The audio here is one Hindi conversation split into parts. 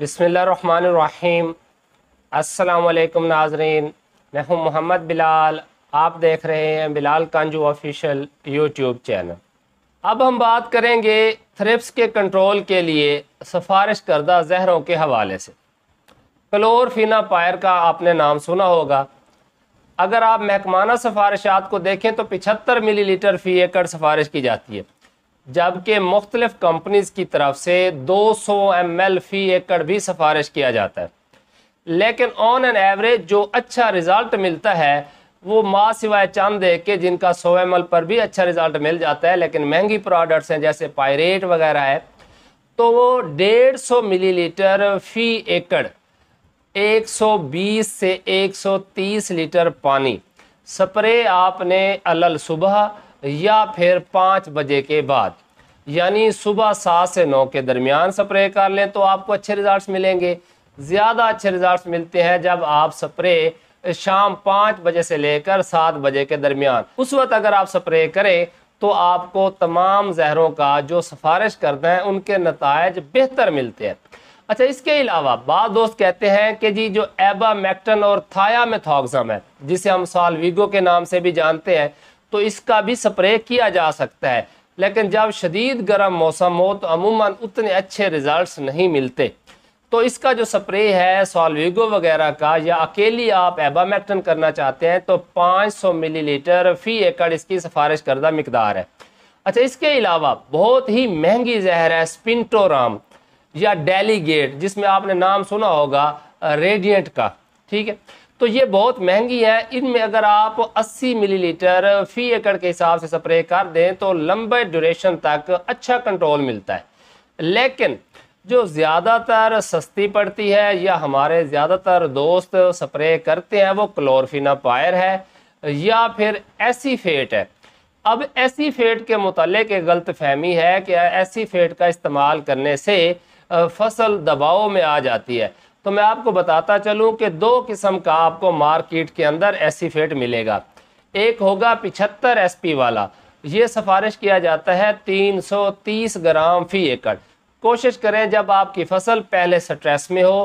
बसमीम् अल्लाम नाजरीन मैं हूं मोहम्मद बिलाल आप देख रहे हैं Bilal Kanju official YouTube channel अब हम बात करेंगे थ्रिप्स के कंट्रोल के लिए सिफारिश करदा जहरों के हवाले से पायर का आपने नाम सुना होगा अगर आप महकमाना सिफारिशात को देखें तो 75 मिलीलीटर फ़ी एकड़ सिफारिश की जाती है जबकि मुख्तलिफ कंपनीज की तरफ से 200 सौ फ़ी एकड़ भी सिफारिश किया जाता है लेकिन ऑन एन एवरेज जो अच्छा रिज़ल्ट मिलता है वो माँ सिवाय चंद देख के जिनका सौ एम पर भी अच्छा रिज़ल्ट मिल जाता है लेकिन महंगी प्रोडक्ट्स हैं जैसे पायरेट वगैरह है तो वो डेढ़ सौ मिली लीटर फ़ी एकड़ 120 से 130 लीटर पानी स्प्रे आपने अलल सुबह या फिर पाँच बजे के बाद यानी सुबह सात से नौ के दरमियान स्प्रे कर लें तो आपको अच्छे रिजल्ट्स मिलेंगे ज़्यादा अच्छे रिजल्ट्स मिलते हैं जब आप स्प्रे शाम पाँच बजे से लेकर सात बजे के दरमियान उस वक्त अगर आप स्प्रे करें तो आपको तमाम जहरों का जो सिफारिश करते हैं उनके नतज बेहतर मिलते हैं अच्छा इसके अलावा बाद दोस्त कहते हैं कि जी जो एबामैक्टन और थाया मेथॉक्सम है जिसे हम सालविगो के नाम से भी जानते हैं तो इसका भी स्प्रे किया जा सकता है लेकिन जब शदीद गर्म मौसम हो तो अमूमन उतने अच्छे रिज़ल्ट नहीं मिलते तो इसका जो स्प्रे है सॉलविगो वगैरह का या अकेली आप एबामेक्टन करना चाहते हैं तो 500 मिलीलीटर फ़ी एकड़ इसकी सिफारिश करदा मकदार है अच्छा इसके अलावा बहुत ही महंगी जहर है स्पिंटोराम या डेलीगेट जिसमें आपने नाम सुना होगा रेडियंट का ठीक है तो ये बहुत महंगी है इनमें अगर आप 80 मिलीलीटर फी एकड़ के हिसाब से स्प्रे कर दें तो लंबे ड्यूरेशन तक अच्छा कंट्रोल मिलता है लेकिन जो ज़्यादातर सस्ती पड़ती है या हमारे ज़्यादातर दोस्त स्प्रे करते हैं वो क्लोरफिना पायर है या फिर ऐसी फेट है अब ऐसी फेट के मतलब एक गलत फहमी है कि ऐसी फेट का इस्तेमाल करने से फसल दबाव में आ जाती है तो मैं आपको बताता चलूं कि दो किस्म का आपको मार्केट के अंदर एसीफेट मिलेगा एक होगा पिछहत्तर एसपी वाला ये सिफारिश किया जाता है 330 ग्राम फी एकड़ कोशिश करें जब आपकी फसल पहले स्ट्रेस में हो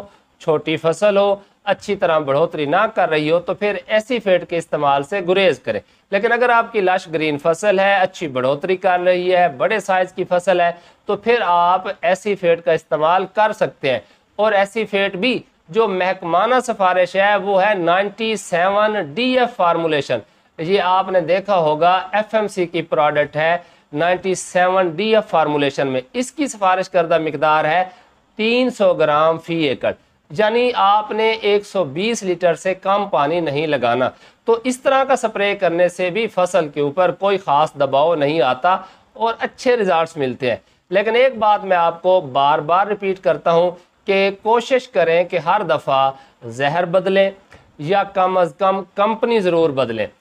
छोटी फसल हो अच्छी तरह बढ़ोतरी ना कर रही हो तो फिर ऐसी फेट के इस्तेमाल से गुरेज करें लेकिन अगर आपकी लश ग्रीन फसल है अच्छी बढ़ोतरी कर रही है बड़े साइज की फसल है तो फिर आप ऐसी फेट का इस्तेमाल कर सकते हैं और ऐसी फेट भी जो महकमाना सिफारिश है वो है 97 एफ फार्मूलेशन ये आपने देखा होगा एफएमसी की प्रोडक्ट है 97 एफ फार्मूलेशन में इसकी सिफारिश करदा मकदार है 300 ग्राम फी एकड़ यानी आपने 120 लीटर से कम पानी नहीं लगाना तो इस तरह का स्प्रे करने से भी फसल के ऊपर कोई ख़ास दबाव नहीं आता और अच्छे रिजल्ट्स मिलते हैं लेकिन एक बात मैं आपको बार बार रिपीट करता हूँ कि कोशिश करें कि हर दफ़ा जहर बदलें या कम अज़ कम कंपनी ज़रूर बदलें